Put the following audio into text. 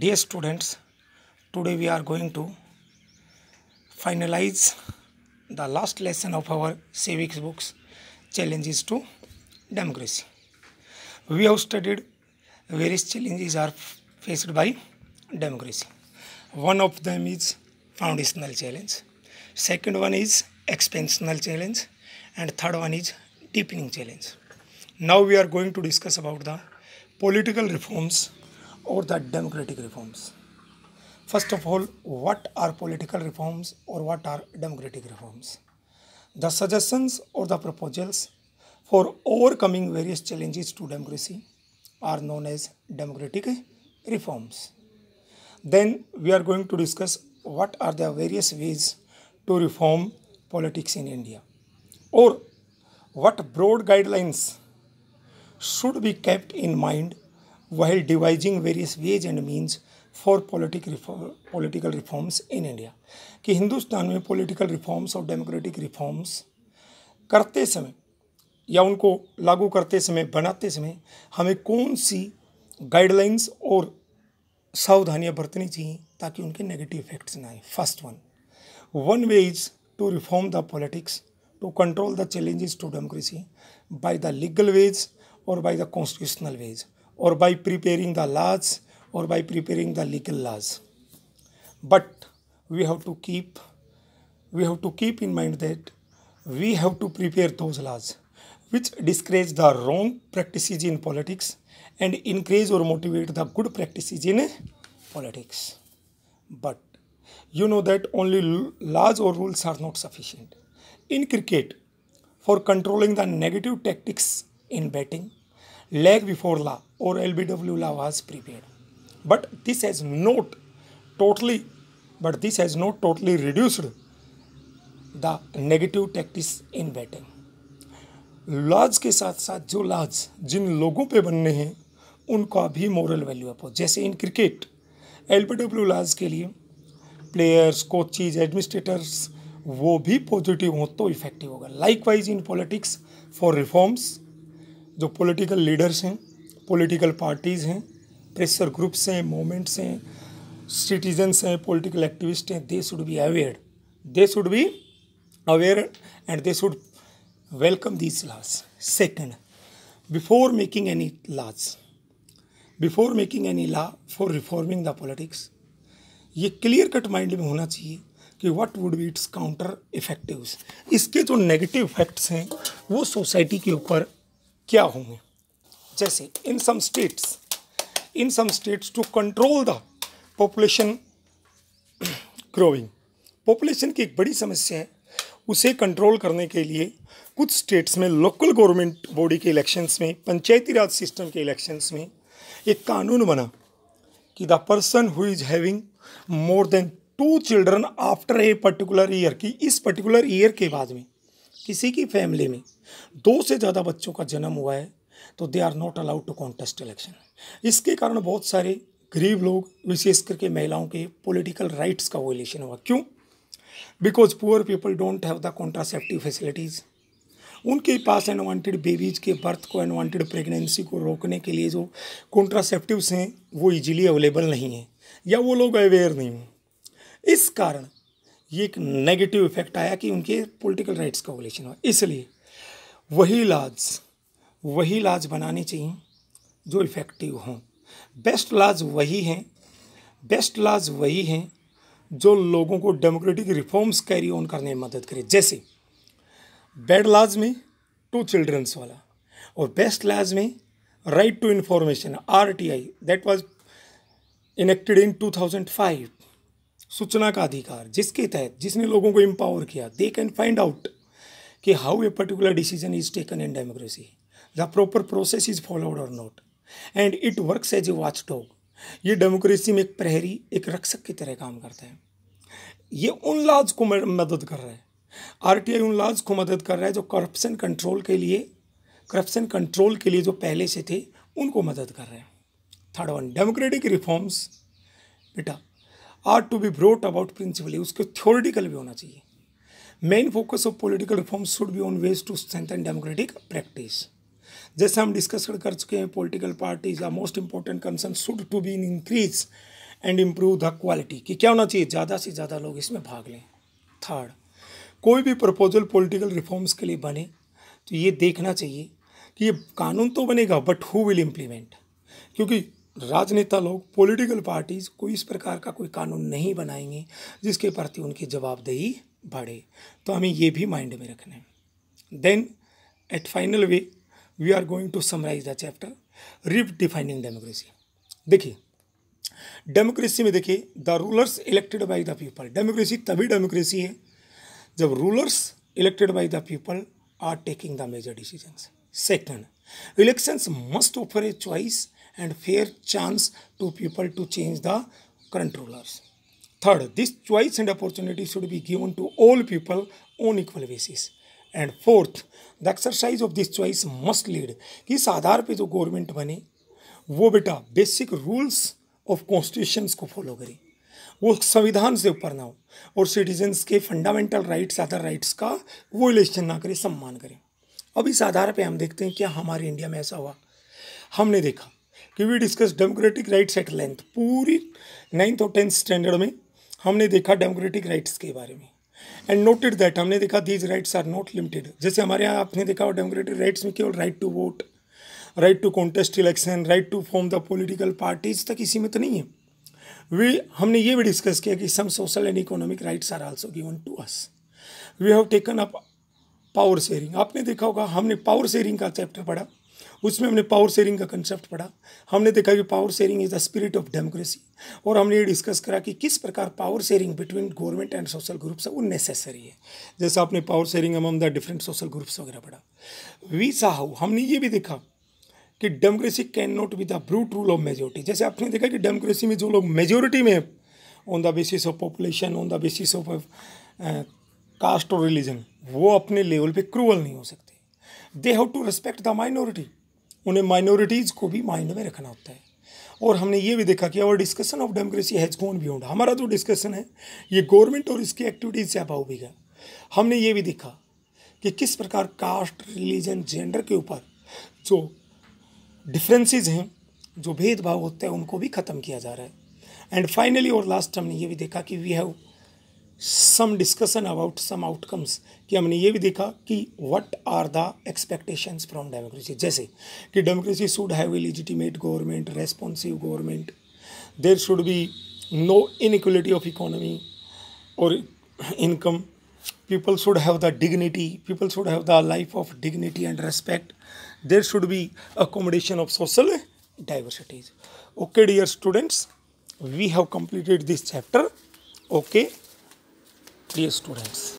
dear students today we are going to finalize the last lesson of our civics books challenges to democracy we have studied various challenges are faced by democracy one of them is foundational challenge second one is expansional challenge and third one is deepening challenge now we are going to discuss about the political reforms or the democratic reforms. First of all, what are political reforms or what are democratic reforms? The suggestions or the proposals for overcoming various challenges to democracy are known as democratic reforms. Then we are going to discuss what are the various ways to reform politics in India or what broad guidelines should be kept in mind while devising various ways and means for politic political reforms in India कि हिंदुस्तान में political reforms और democratic reforms करते समय या उनको लागू करते समय बनाते समय हमें कौन सी गाइडलाइंस और सावधानियाँ बरतनी चाहिए ताकि उनके नेगेटिव इफेक्ट्स ना आए first one one way is to reform the politics to control the challenges to democracy by the legal ways और by the constitutional ways or by preparing the laws or by preparing the legal laws. But we have to keep we have to keep in mind that we have to prepare those laws which discourage the wrong practices in politics and increase or motivate the good practices in politics. But you know that only laws or rules are not sufficient. In cricket, for controlling the negative tactics in batting, leg before law. or LBW lava has prepared. But this has not totally, but this has not totally reduced the negative tactics in batting laws के साथ साथ जो लाज जिन लोगों पे बनने हैं उनका भी मॉरल वैल्यू अप हो जैसे इन क्रिकेट एल डब्ल्यू लाज के लिए प्लेयर्स कोचिज एडमिनिस्ट्रेटर्स वो भी पॉजिटिव हो तो इफेक्टिव होगा likewise in politics for reforms जो पॉलिटिकल लीडर्स हैं पॉलिटिकल पार्टीज़ हैं प्रेशर ग्रुप्स हैं मोमेंट्स हैं सिटीजन्स हैं पॉलिटिकल एक्टिविस्ट हैं they should be aware they should be aware and they should welcome these laws second before making any laws before making any law for reforming the politics ये clear cut mind में होना चाहिए कि what would be its counter effectives इसके जो negative effects हैं वो society के ऊपर क्या होंगे जैसे in some states in some states to control the population growing population की एक बड़ी समस्या है उसे कंट्रोल करने के लिए कुछ स्टेट्स में लोकल गवर्नमेंट बॉडी के इलेक्शंस में पंचायती राज सिस्टम के इलेक्शंस में एक कानून बना कि the person who is having more than two children after a particular year की इस पर्टिकुलर ईयर के बाद में किसी की फैमिली में दो से ज़्यादा बच्चों का जन्म हुआ है तो they are not allowed to contest election इसके कारण बहुत सारे गरीब लोग विशेष करके महिलाओं के पॉलिटिकल राइट्स का वोलेशन हुआ क्यों because poor people don't have the contraceptive facilities उनके पास अनवांटेड बेबीज के बर्थ को अनवांटेड प्रेगनेंसी को रोकने के लिए जो कॉन्ट्रासेप्टिवस हैं वो इजीली अवेलेबल नहीं हैं या वो लोग अवेयर नहीं हैं इस कारण ये एक नेगेटिव इफेक्ट आया कि उनके पॉलिटिकल राइट्स का वोलेशन हुआ इसलिए वही लाज वही लाज बनाने चाहिए जो इफ़ेक्टिव हों बेस्ट लाज वही हैं बेस्ट लाज वही हैं जो लोगों को डेमोक्रेटिक रिफॉर्म्स कैरी ऑन करने में मदद करे जैसे बेड लाज में टू चिल्ड्रंस वाला और बेस्ट लाज में right to information R T I that was enacted in two thousand five सूचना का अधिकार जिसके तहत जिसने लोगों को एम्पावर किया दे कैन फाइंड आउट कि how a particular decision is taken in democracy the proper process is followed or not and it works as a watchdog ये डेमोक्रेसी में एक प्रहरी एक रक्षक की तरह काम करता है ये उन लाज को मदद कर रहा है आरटीआई उन लाज को मदद कर रहा है जो करप्शन कंट्रोल के लिए करप्शन कंट्रोल के लिए जो पहले से थे उनको मदद कर रहे हैं थर्ड वन डेमोक्रेटिक रिफॉर्म्स बेटा are to be brought about principle उसके थ्योरेटिकल भी होना चाहिए main focus of political reforms should be on ways to strengthen democratic practice जैसे हम डिस्कस कर चुके हैं political parties are most important concern should to be increase and improve the quality कि क्या होना चाहिए ज़्यादा से ज़्यादा लोग इसमें भाग लें थर्ड कोई भी प्रपोजल पॉलिटिकल रिफॉर्म्स के लिए बने तो ये देखना चाहिए कि ये कानून तो बनेगा बट हु विल इम्प्लीमेंट क्योंकि राजनेता लोग पॉलिटिकल पार्टीज़ कोई इस प्रकार का कोई कानून नहीं बनाएंगे जिसके प्रति उनकी जवाबदेही बढ़े तो हमें ये भी माइंड में रखना है then at final way we are going to summarise the chapter rip defining democracy देखिए डेमोक्रेसी में देखिए the rulers elected by the people democracy तभी डेमोक्रेसी है जब rulers elected by the people are taking the major decision second elections must offer a choice and fair chance to people to change the current rulers third this choice and opportunity should be given to all people on equal basis and fourth the exercise of this choice must lead कि इस आधार पे जो government बने वो बेटा basic rules of constitution को follow करे वो संविधान से ऊपर ना हो और सिटीजन्स के फंडामेंटल राइट्स अदर राइट्स का वो इलेक्शन ना करें सम्मान करें अब इस आधार पे हम देखते हैं क्या हमारे इंडिया में ऐसा हुआ हमने देखा कि we discuss democratic rights at length पूरी नाइन्थ और टेंथ स्टैंडर्ड में हमने देखा डेमोक्रेटिक राइट्स के बारे में एंड नोटेड दैट हमने देखा these rights are not limited जैसे हमारे यहाँ आपने देखा डेमोक्रेटिक राइट्स में केवल right to vote right to contest election right to form the political parties तक इसी में तो नहीं है वी हमने ये भी डिस्कस किया कि some social and economic rights are also given to us we have taken up power sharing आपने देखा होगा हमने पावर शेयरिंग का चैप्टर पढ़ा उसमें हमने पावर शेयरिंग का कंसेप्ट पढ़ा हमने देखा कि power sharing is the spirit of democracy और हमने ये डिस्कस करा कि किस प्रकार power sharing between government and social groups है वो नेसेसरी है जैसा आपने power sharing among the different social groups वगैरह पढ़ा वी साहू हमने ये भी देखा कि democracy cannot be the brute rule of majority जैसे आपने देखा कि डेमोक्रेसी में जो लोग मेजोरिटी में है on the basis of population on the basis of caste और रिलीजन वो अपने लेवल पे क्रूअल नहीं हो सकते they have to respect the minority उन्हें माइनॉरिटीज़ को भी माइंड में रखना होता है और हमने ये भी देखा कि our discussion of democracy has gone beyond हमारा जो डिस्कशन है ये गवर्नमेंट और इसकी एक्टिविटीज़ से अभाव भी गया हमने ये भी देखा कि किस प्रकार कास्ट रिलीजन जेंडर के ऊपर जो डिफ्रेंसेज हैं जो भेदभाव होते हैं उनको भी ख़त्म किया जा रहा है एंड फाइनली और लास्ट हमने ये भी देखा कि we have some discussion about some outcomes कि हमने ये भी देखा कि what are the expectation from democracy जैसे कि democracy should have legitimate government responsive government there should be no inequality of economy और income people should have the dignity people should have the life of dignity and respect there should be accommodation of social diversities okay dear students we have completed this chapter okay três turantes.